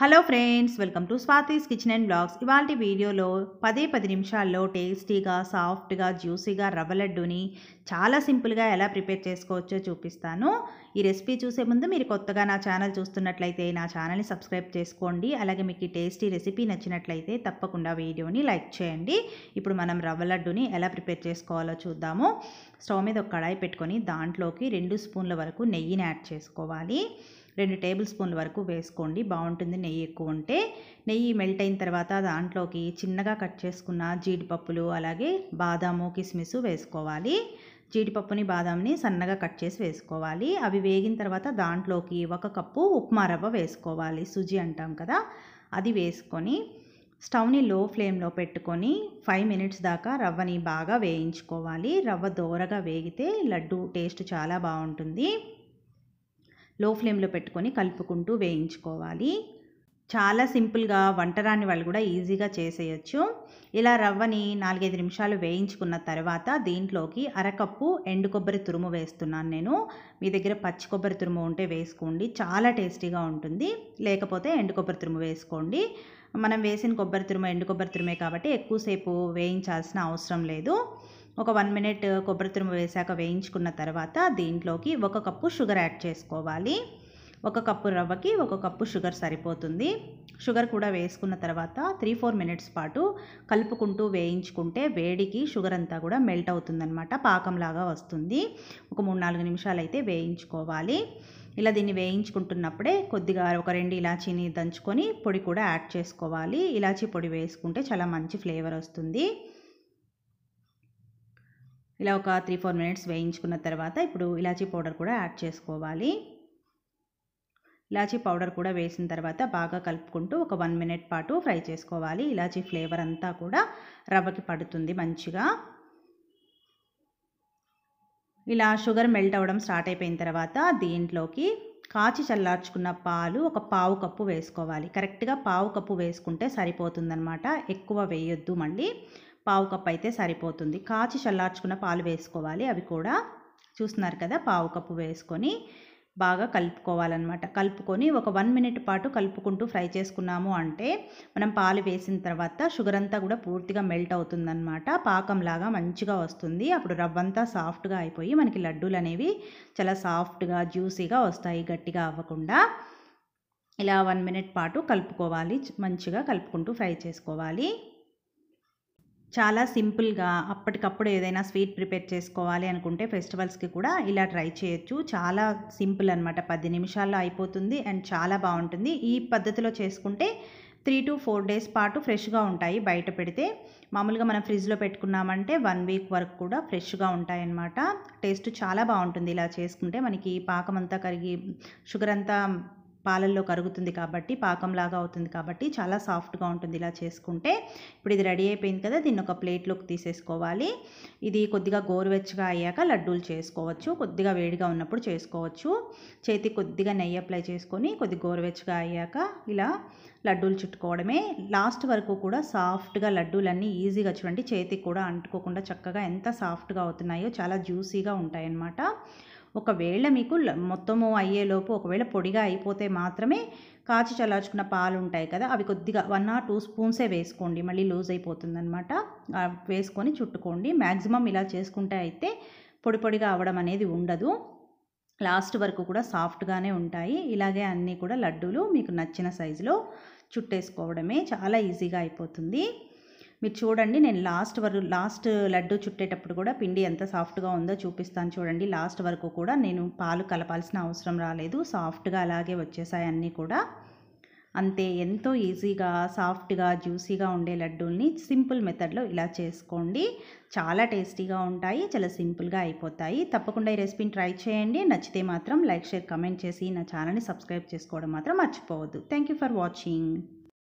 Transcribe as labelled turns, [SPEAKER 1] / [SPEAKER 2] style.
[SPEAKER 1] hello friends welcome to Swathi's kitchen and blogs ఇవాళ వీడియోలో పదే పది నిమిషాల్లో టేస్టీగా సాఫ్ట్గా జ్యూసీగా రవ్వ లడ్డుని చాలా సింపుల్గా ఎలా ప్రిపేర్ చేసుకోవచ్చో చూపిస్తాను ఈ రెసిపీ చూసే ముందు మీరు కొత్తగా నా ఛానల్ చూస్తున్నట్లయితే నా ఛానల్ని సబ్స్క్రైబ్ చేసుకోండి అలాగే మీకు ఈ టేస్టీ రెసిపీ నచ్చినట్లయితే తప్పకుండా వీడియోని లైక్ చేయండి ఇప్పుడు మనం రవ్వ లడ్డుని ఎలా ప్రిపేర్ చేసుకోవాలో చూద్దాము స్టవ్ మీద ఒక కడాయి పెట్టుకొని దాంట్లోకి రెండు స్పూన్ల వరకు నెయ్యిని యాడ్ చేసుకోవాలి రెండు టేబుల్ స్పూన్ల వరకు వేసుకోండి బాగుంటుంది నెయ్యి ఎక్కువ ఉంటే నెయ్యి మెల్ట్ అయిన తర్వాత దాంట్లోకి చిన్నగా కట్ చేసుకున్న జీడిపప్పులు అలాగే బాదాము కిస్మిస్ వేసుకోవాలి జీడిపప్పుని బాదాంని సన్నగా కట్ చేసి వేసుకోవాలి అవి వేగిన తర్వాత దాంట్లోకి ఒక కప్పు ఉప్మా రవ్వ వేసుకోవాలి సుజి అంటాం కదా అది వేసుకొని స్టవ్ని లో ఫ్లేమ్లో పెట్టుకొని ఫైవ్ మినిట్స్ దాకా రవ్వని బాగా వేయించుకోవాలి రవ్వ దోరగా వేగితే లడ్డు టేస్ట్ చాలా బాగుంటుంది లో ఫ్లేమ్లో పెట్టుకొని కలుపుకుంటూ వేయించుకోవాలి చాలా సింపుల్గా వంటరాని వాళ్ళు కూడా ఈజీగా చేసేయచ్చు ఇలా రవ్వని నాలుగైదు నిమిషాలు వేయించుకున్న తర్వాత దీంట్లోకి అరకప్పు ఎండు కొబ్బరి తురుము వేస్తున్నాను నేను మీ దగ్గర పచ్చి కొబ్బరి తురుము ఉంటే వేసుకోండి చాలా టేస్టీగా ఉంటుంది లేకపోతే ఎండు కొబ్బరి తురుము వేసుకోండి మనం వేసిన కొబ్బరి తురుము ఎండు కొబ్బరి తురుమే కాబట్టి ఎక్కువసేపు వేయించాల్సిన అవసరం లేదు ఒక వన్ మినిట్ కొబ్బరి తురుము వేశాక వేయించుకున్న తర్వాత దీంట్లోకి ఒక కప్పు షుగర్ యాడ్ చేసుకోవాలి ఒక కప్పు రవ్వకి ఒక కప్పు షుగర్ సరిపోతుంది షుగర్ కూడా వేసుకున్న తర్వాత త్రీ ఫోర్ మినిట్స్ పాటు కలుపుకుంటూ వేయించుకుంటే వేడికి షుగర్ అంతా కూడా మెల్ట్ అవుతుందనమాట పాకంలాగా వస్తుంది ఒక మూడు నాలుగు నిమిషాలు అయితే వేయించుకోవాలి ఇలా దీన్ని వేయించుకుంటున్నప్పుడే కొద్దిగా ఒక రెండు ఇలాచీని దంచుకొని పొడి కూడా యాడ్ చేసుకోవాలి ఇలాచీ పొడి వేసుకుంటే చాలా మంచి ఫ్లేవర్ వస్తుంది ఇలా ఒక త్రీ ఫోర్ మినిట్స్ వేయించుకున్న తర్వాత ఇప్పుడు ఇలాచీ పౌడర్ కూడా యాడ్ చేసుకోవాలి ఇలాచీ పౌడర్ కూడా వేసిన తర్వాత బాగా కలుపుకుంటూ ఒక వన్ మినిట్ పాటు ఫ్రై చేసుకోవాలి ఇలాచీ ఫ్లేవర్ అంతా కూడా రవ్వకి పడుతుంది మంచిగా ఇలా షుగర్ మెల్ట్ అవ్వడం స్టార్ట్ అయిపోయిన తర్వాత దీంట్లోకి కాచి చల్లార్చుకున్న పాలు ఒక పావు కప్పు వేసుకోవాలి కరెక్ట్గా పావు కప్పు వేసుకుంటే సరిపోతుందనమాట ఎక్కువ వేయొద్దు మళ్ళీ పావు కప్పు అయితే సరిపోతుంది కాచి చల్లార్చుకున్న పాలు వేసుకోవాలి అవి కూడా చూస్తున్నారు కదా పావు కప్పు వేసుకొని బాగా కలుపుకోవాలన్నమాట కలుపుకొని ఒక వన్ మినిట్ పాటు కలుపుకుంటూ ఫ్రై చేసుకున్నాము అంటే మనం పాలు వేసిన తర్వాత షుగర్ అంతా కూడా పూర్తిగా మెల్ట్ అవుతుందన్నమాట పాకంలాగా మంచిగా వస్తుంది అప్పుడు రవ్వంతా సాఫ్ట్గా అయిపోయి మనకి లడ్డూలు అనేవి చాలా సాఫ్ట్గా జ్యూసీగా వస్తాయి గట్టిగా అవ్వకుండా ఇలా వన్ మినిట్ పాటు కలుపుకోవాలి మంచిగా కలుపుకుంటూ ఫ్రై చేసుకోవాలి చాలా సింపుల్గా అప్పటికప్పుడు ఏదైనా స్వీట్ ప్రిపేర్ చేసుకోవాలి అనుకుంటే ఫెస్టివల్స్కి కూడా ఇలా ట్రై చేయొచ్చు చాలా సింపుల్ అనమాట పది నిమిషాల్లో అయిపోతుంది అండ్ చాలా బాగుంటుంది ఈ పద్ధతిలో చేసుకుంటే త్రీ టు ఫోర్ డేస్ పాటు ఫ్రెష్గా ఉంటాయి బయట పెడితే మామూలుగా మనం ఫ్రిడ్జ్లో పెట్టుకున్నామంటే వన్ వీక్ వరకు కూడా ఫ్రెష్గా ఉంటాయన్నమాట టేస్ట్ చాలా బాగుంటుంది ఇలా చేసుకుంటే మనకి పాకం అంతా కరిగి షుగర్ అంతా పాలల్లో కరుగుతుంది కాబట్టి పాకంలాగా అవుతుంది కాబట్టి చాలా సాఫ్ట్గా ఉంటుంది ఇలా చేసుకుంటే ఇప్పుడు ఇది రెడీ అయిపోయింది కదా దీన్ని ఒక ప్లేట్లోకి తీసేసుకోవాలి ఇది కొద్దిగా గోరువెచ్చగా అయ్యాక లడ్డూలు చేసుకోవచ్చు కొద్దిగా వేడిగా ఉన్నప్పుడు చేసుకోవచ్చు చేతికి కొద్దిగా నెయ్యి అప్లై చేసుకొని కొద్ది గోరువెచ్చగా అయ్యాక ఇలా లడ్డూలు చుట్టుకోవడమే లాస్ట్ వరకు కూడా సాఫ్ట్గా లడ్డూలన్నీ ఈజీగా చూడండి చేతికి కూడా అంటుకోకుండా చక్కగా ఎంత సాఫ్ట్గా అవుతున్నాయో చాలా జ్యూసీగా ఉంటాయన్నమాట ఒకవేళ మీకు మొత్తము అయ్యేలోపు ఒకవేళ పొడిగా అయిపోతే మాత్రమే కాచి చల్లార్చుకున్న పాలు ఉంటాయి కదా అవి కొద్దిగా వన్ ఆర్ టూ స్పూన్సే వేసుకోండి మళ్ళీ లూజ్ అయిపోతుందనమాట వేసుకొని చుట్టుకోండి మ్యాక్సిమం ఇలా చేసుకుంటే అయితే పొడి పొడిగా అవ్వడం అనేది ఉండదు లాస్ట్ వరకు కూడా సాఫ్ట్గానే ఉంటాయి ఇలాగే అన్నీ కూడా లడ్డూలు మీకు నచ్చిన సైజులో చుట్టేసుకోవడమే చాలా ఈజీగా అయిపోతుంది మీరు చూడండి నేను లాస్ట్ వరకు లాస్ట్ లడ్డు చుట్టేటప్పుడు కూడా పిండి ఎంత సాఫ్ట్గా ఉందో చూపిస్తాను చూడండి లాస్ట్ వరకు కూడా నేను పాలు కలపాల్సిన అవసరం రాలేదు సాఫ్ట్గా అలాగే వచ్చేసాయి అన్నీ కూడా అంతే ఎంతో ఈజీగా సాఫ్ట్గా జ్యూసీగా ఉండే లడ్డూల్ని సింపుల్ మెథడ్లో ఇలా చేసుకోండి చాలా టేస్టీగా ఉంటాయి చాలా సింపుల్గా అయిపోతాయి తప్పకుండా ఈ రెసిపీని ట్రై చేయండి నచ్చితే మాత్రం లైక్ షేర్ కమెంట్ చేసి నా ఛానల్ని సబ్స్క్రైబ్ చేసుకోవడం మాత్రం మర్చిపోవద్దు థ్యాంక్ యూ ఫర్ వాచింగ్